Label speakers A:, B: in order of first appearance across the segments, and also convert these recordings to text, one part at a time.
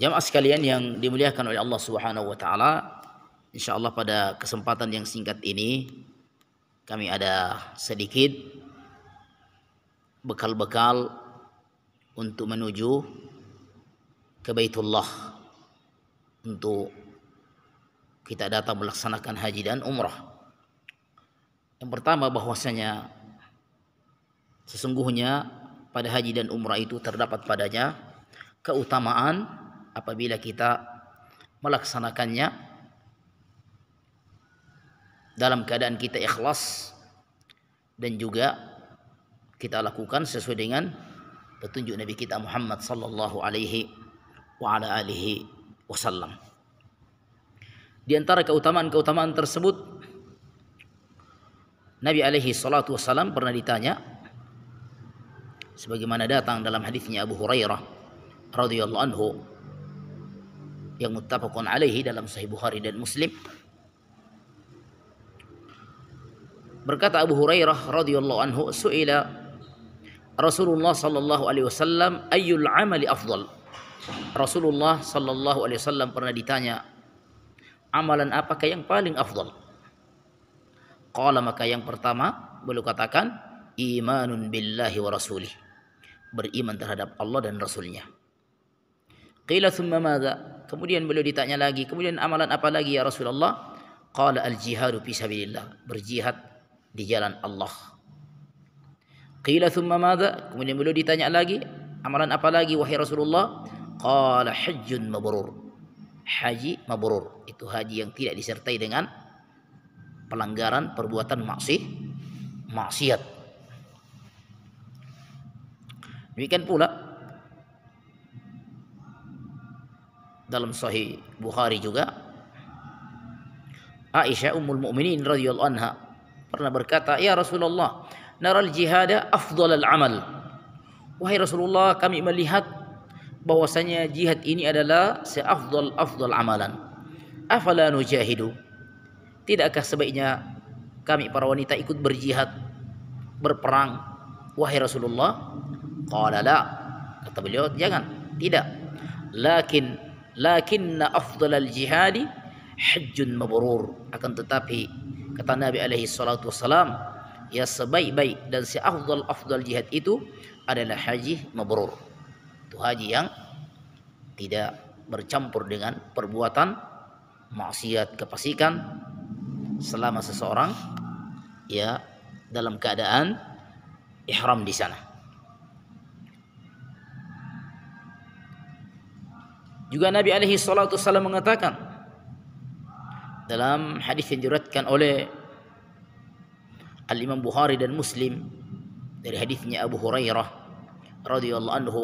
A: Jamaah sekalian yang dimuliakan oleh Allah Subhanahu wa taala, insyaallah pada kesempatan yang singkat ini kami ada sedikit bekal-bekal untuk menuju ke Baitullah untuk kita datang melaksanakan haji dan umrah. Yang pertama bahwasanya sesungguhnya pada haji dan umrah itu terdapat padanya keutamaan apabila kita melaksanakannya dalam keadaan kita ikhlas dan juga kita lakukan sesuai dengan petunjuk Nabi kita Muhammad sallallahu alaihi wa ala alihi wasallam. Di antara keutamaan-keutamaan tersebut Nabi alaihi salatu wasallam pernah ditanya sebagaimana datang dalam hadisnya Abu Hurairah radhiyallahu anhu yang muttafaqun alaihi dalam Sahih Bukhari dan Muslim. Berkata Abu Hurairah radhiyallahu anhu, "Su'ila Rasulullah sallallahu alaihi wasallam ayyul amali afdal?" Rasulullah sallallahu alaihi wasallam pernah ditanya, "Amalan apakah yang paling afdal?" Qala maka yang pertama beliau katakan, "Imanun billahi wa rasulih." Beriman terhadap Allah dan Rasulnya. Qila thumma madha? Kemudian beliau ditanya lagi, kemudian amalan apa lagi ya Rasulullah? Qala al-jihadu fi sabilillah, berjihad di jalan Allah. Qila thumma madza? Kemudian beliau ditanya lagi, amalan apa lagi wahai Rasulullah? Qala hajjun mabrur. Haji mabrur, itu haji yang tidak disertai dengan pelanggaran perbuatan maksih, maksiat. Demikian pula dalam sahih Bukhari juga Aisyah ummul mu'minin radhiyallahu anha pernah berkata, "Ya Rasulullah, naral jihada afdal al-amal." Wahai Rasulullah, kami melihat bahwasanya jihad ini adalah seafdal afdal amalan. Afala nujahidu? Tidakkah sebaiknya kami para wanita ikut berjihad, berperang? Wahai Rasulullah, qala la. Kata beliau, "Jangan, tidak. Lakin lakinna afdalal jihadi hajjun mabrur akan tetapi kata Nabi alaihi salatu wasalam ya sebaik-baik dan si afdal afdal jihad itu adalah haji mabrur itu haji yang tidak bercampur dengan perbuatan maksiat kepasikan selama seseorang ya dalam keadaan ihram di sana Juga Nabi alaihi salatu wasallam mengatakan dalam hadis yang diriwayatkan oleh Al-Imam Bukhari dan Muslim dari hadisnya Abu Hurairah radhiyallahu anhu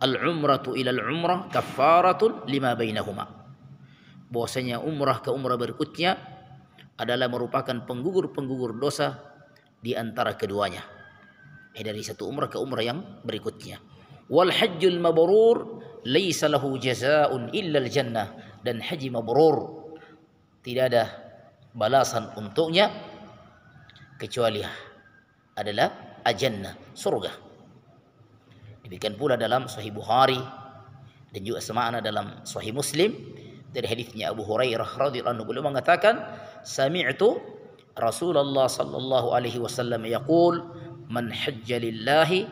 A: Al-umratu ila al-umrah kaffaratun lima bainahuma. Bahwasanya umrah ke umrah berikutnya adalah merupakan penggugur-penggugur dosa di antara keduanya. Eh dari satu umrah ke umrah yang berikutnya wal hajjul mabrur laisa lahu jazaa'un illa jannah dan haji mabrur tidak ada balasan untuknya kecuali adalah ajannah surga demikian pula dalam sahih Bukhari dan juga semakna dalam sahih Muslim dari hadisnya Abu Hurairah radhiyallahu anhu beliau mengatakan sami'tu Rasulullah sallallahu alaihi wasallam yaqul man hajja lillahi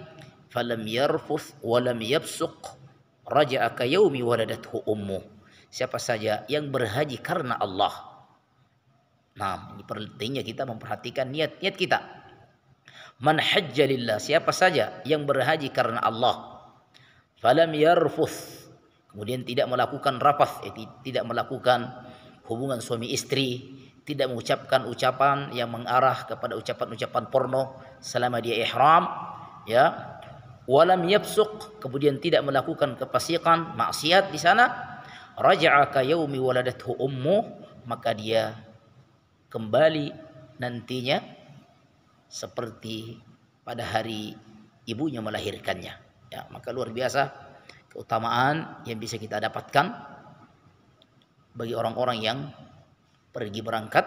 A: falam yarfuth walam yabsuq raja'a ka yaumi waladathu ummu. Siapa saja yang berhaji karena Allah. Nah, ini pentingnya kita memperhatikan niat-niat kita. Man hajja lillah, siapa saja yang berhaji karena Allah. Falam yarfuth. Kemudian tidak melakukan rapath, eh, tidak melakukan hubungan suami istri, tidak mengucapkan ucapan yang mengarah kepada ucapan-ucapan porno selama dia ihram, ya walam yabsuq kemudian tidak melakukan kefasikan maksiat di sana raja'a ka yaumi waladathu ummu maka dia kembali nantinya seperti pada hari ibunya melahirkannya ya maka luar biasa keutamaan yang bisa kita dapatkan bagi orang-orang yang pergi berangkat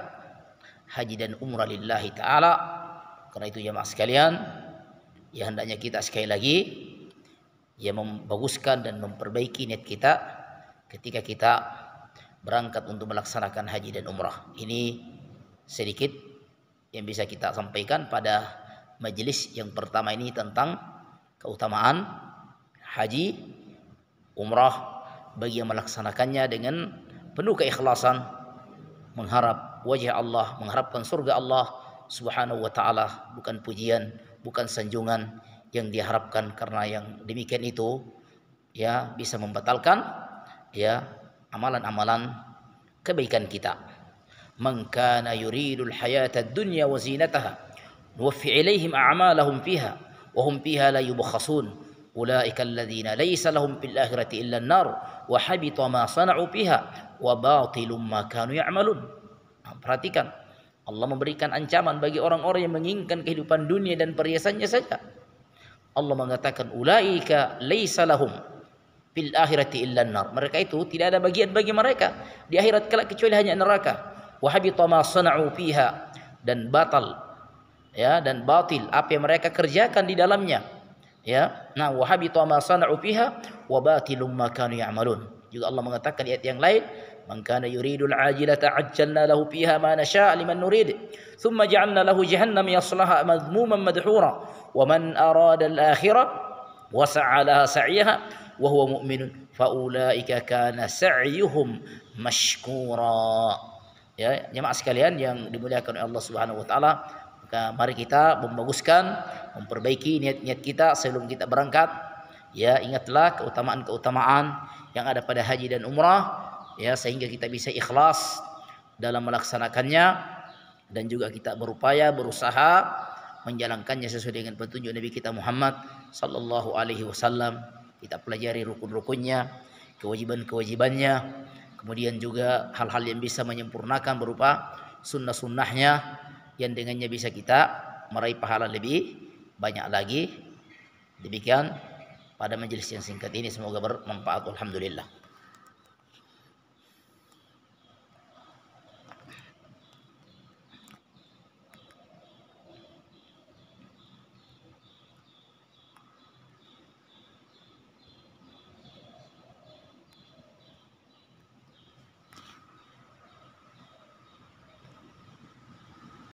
A: haji dan umrah lillahi taala karena itu jemaah sekalian ya hendaknya kita sekali lagi ya membaguskan dan memperbaiki niat kita ketika kita berangkat untuk melaksanakan haji dan umrah. Ini sedikit yang bisa kita sampaikan pada majelis yang pertama ini tentang keutamaan haji umrah bagi yang melaksanakannya dengan penuh keikhlasan mengharap wajah Allah, mengharapkan surga Allah Subhanahu wa taala bukan pujian bukan sanjungan yang diharapkan karena yang demikian itu ya bisa membatalkan ya amalan-amalan kebaikan kita. Man yuridul hayata dunya wa zinataha nuwaffi ilaihim a'malahum fiha wa hum fiha la yubkhasun ulaika alladhina laysa lahum fil akhirati illa an-nar wa habita ma sana'u fiha wa batilum ma kanu ya'malun. Nah, perhatikan Allah memberikan ancaman bagi orang-orang yang menginginkan kehidupan dunia dan perhiasannya saja. Allah mengatakan ulaika laisa lahum fil akhirati illa nar. Mereka itu tidak ada bagian bagi mereka di akhirat kelak kecuali hanya neraka. Wa habita ma sana'u fiha dan batal ya dan batil apa yang mereka kerjakan di dalamnya. Ya. Nah, wa habita ma sana'u fiha wa batilum ma kanu ya'malun. Juga Allah mengatakan di ayat yang lain من كان يريد ajilata ajjalna له فيها ما نشاء لمن nurid. ثم جعلنا له جهنم يصلها مذموما مدحورا ومن أراد الآخرة وسعى لها wasa'a وهو مؤمن فأولئك كان سعيهم مشكورا Ya, jemaah sekalian yang dimuliakan oleh Allah Subhanahu wa taala, maka mari kita membaguskan, memperbaiki niat-niat kita sebelum kita berangkat. Ya, ingatlah keutamaan-keutamaan yang ada pada haji dan umrah ya sehingga kita bisa ikhlas dalam melaksanakannya dan juga kita berupaya berusaha menjalankannya sesuai dengan petunjuk Nabi kita Muhammad sallallahu alaihi wasallam. Kita pelajari rukun-rukunnya, kewajiban-kewajibannya, kemudian juga hal-hal yang bisa menyempurnakan berupa sunnah-sunnahnya yang dengannya bisa kita meraih pahala lebih banyak lagi. Demikian pada majelis yang singkat ini semoga bermanfaat. Alhamdulillah.